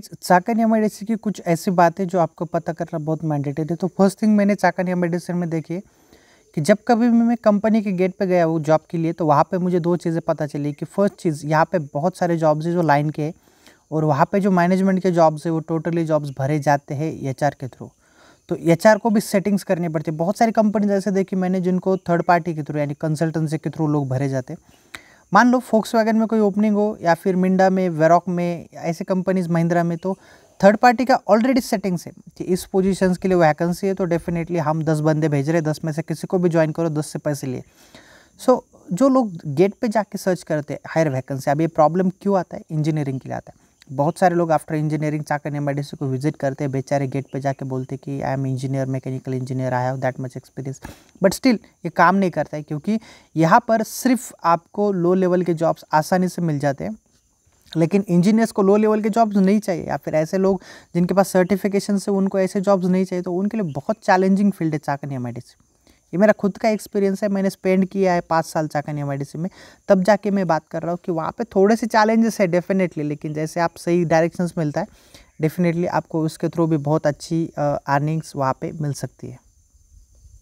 चाकनिया medicine की कुछ ऐसी बातें जो आपको पता करना बहुत मैंडेटेड है तो फर्स्ट थिंग मैंने चाकनिया मेडिसिन में देखी कि जब कभी भी मैं कंपनी के गेट पे गया वो जॉब के लिए तो वहाँ पे मुझे दो चीज़ें पता चली कि फर्स्ट चीज़ यहाँ पे बहुत सारे जॉब्स हैं जो लाइन के और वहाँ पे जो मैनेजमेंट के जॉब्स है वो टोटली जॉब्स भरे जाते हैं एच के थ्रू तो एच को भी सेटिंग्स करनी पड़ती है बहुत सारी कंपनी ऐसे देखी मैंने जिनको थर्ड पार्टी के थ्रू यानी कंसल्टेंसी के थ्रू लोग भरे जाते हैं मान लो फोक्स में कोई ओपनिंग हो या फिर मिंडा में वेरॉक में ऐसे कंपनीज महिंद्रा में तो थर्ड पार्टी का ऑलरेडी सेटिंग्स है कि इस पोजीशंस के लिए वैकेंसी है तो डेफिनेटली हम दस बंदे भेज रहे हैं दस में से किसी को भी ज्वाइन करो दस से पैसे लिए सो so, जो लोग गेट पे जाके सर्च करते हैं हायर वैकेंसी अब ये प्रॉब्लम क्यों आता है इंजीनियरिंग के लिए आता है बहुत सारे लोग आफ्टर इंजीनियरिंग चाहकर एम को विजिट करते हैं बेचारे गेट पे जाके बोलते कि I am engineer mechanical engineer I हूँ that much experience but still ये काम नहीं करता है क्योंकि यहाँ पर सिर्फ आपको लो लेवल के जॉब्स आसानी से मिल जाते हैं लेकिन इंजीनियर्स को लो लेवल के जॉब्स नहीं चाहिए या फिर ऐसे लोग जिनके पास सर्टिफिकेशन से उनको ऐसे जॉब्स नहीं चाहिए तो उनके लिए बहुत चैलेंजिंग फील्ड है चाकनी एम ये मेरा खुद का एक्सपीरियंस है मैंने स्पेंड किया है पाँच साल चाकन एम में तब जाके मैं बात कर रहा हूँ कि वहाँ पे थोड़े से चैलेंजेस है डेफिनेटली लेकिन जैसे आप सही डायरेक्शंस मिलता है डेफिनेटली आपको उसके थ्रू भी बहुत अच्छी अर्निंग्स वहाँ पर मिल सकती है